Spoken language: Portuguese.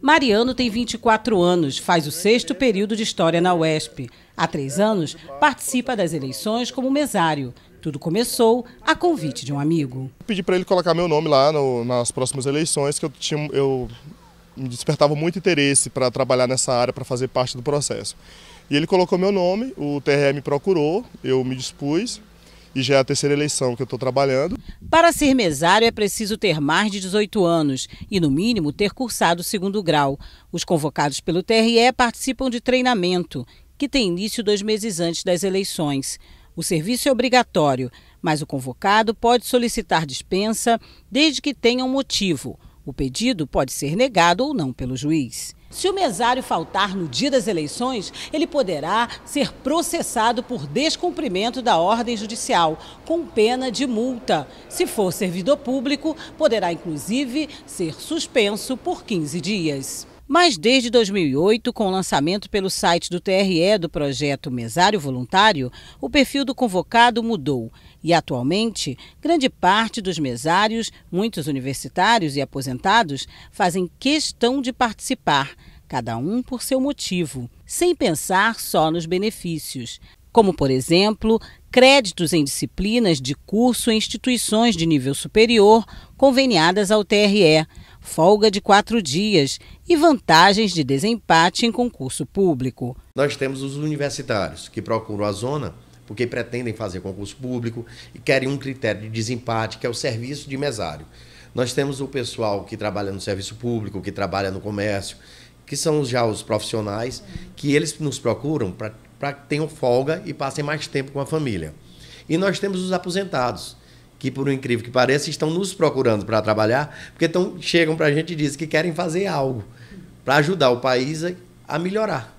Mariano tem 24 anos, faz o sexto período de História na UESP. Há três anos, participa das eleições como mesário. Tudo começou a convite de um amigo. Pedi para ele colocar meu nome lá no, nas próximas eleições, que eu, tinha, eu me despertava muito interesse para trabalhar nessa área, para fazer parte do processo. E ele colocou meu nome, o TRM procurou, eu me dispus e já é a terceira eleição que eu estou trabalhando. Para ser mesário é preciso ter mais de 18 anos e, no mínimo, ter cursado o segundo grau. Os convocados pelo TRE participam de treinamento, que tem início dois meses antes das eleições. O serviço é obrigatório, mas o convocado pode solicitar dispensa desde que tenha um motivo. O pedido pode ser negado ou não pelo juiz. Se o mesário faltar no dia das eleições, ele poderá ser processado por descumprimento da ordem judicial, com pena de multa. Se for servidor público, poderá inclusive ser suspenso por 15 dias. Mas desde 2008, com o lançamento pelo site do TRE do projeto Mesário Voluntário, o perfil do convocado mudou. E atualmente, grande parte dos mesários, muitos universitários e aposentados, fazem questão de participar, cada um por seu motivo, sem pensar só nos benefícios como, por exemplo, créditos em disciplinas de curso em instituições de nível superior conveniadas ao TRE, folga de quatro dias e vantagens de desempate em concurso público. Nós temos os universitários que procuram a zona porque pretendem fazer concurso público e querem um critério de desempate, que é o serviço de mesário. Nós temos o pessoal que trabalha no serviço público, que trabalha no comércio, que são já os profissionais, que eles nos procuram para que tenham folga e passem mais tempo com a família. E nós temos os aposentados que por incrível que pareça, estão nos procurando para trabalhar, porque então chegam para a gente e dizem que querem fazer algo para ajudar o país a, a melhorar.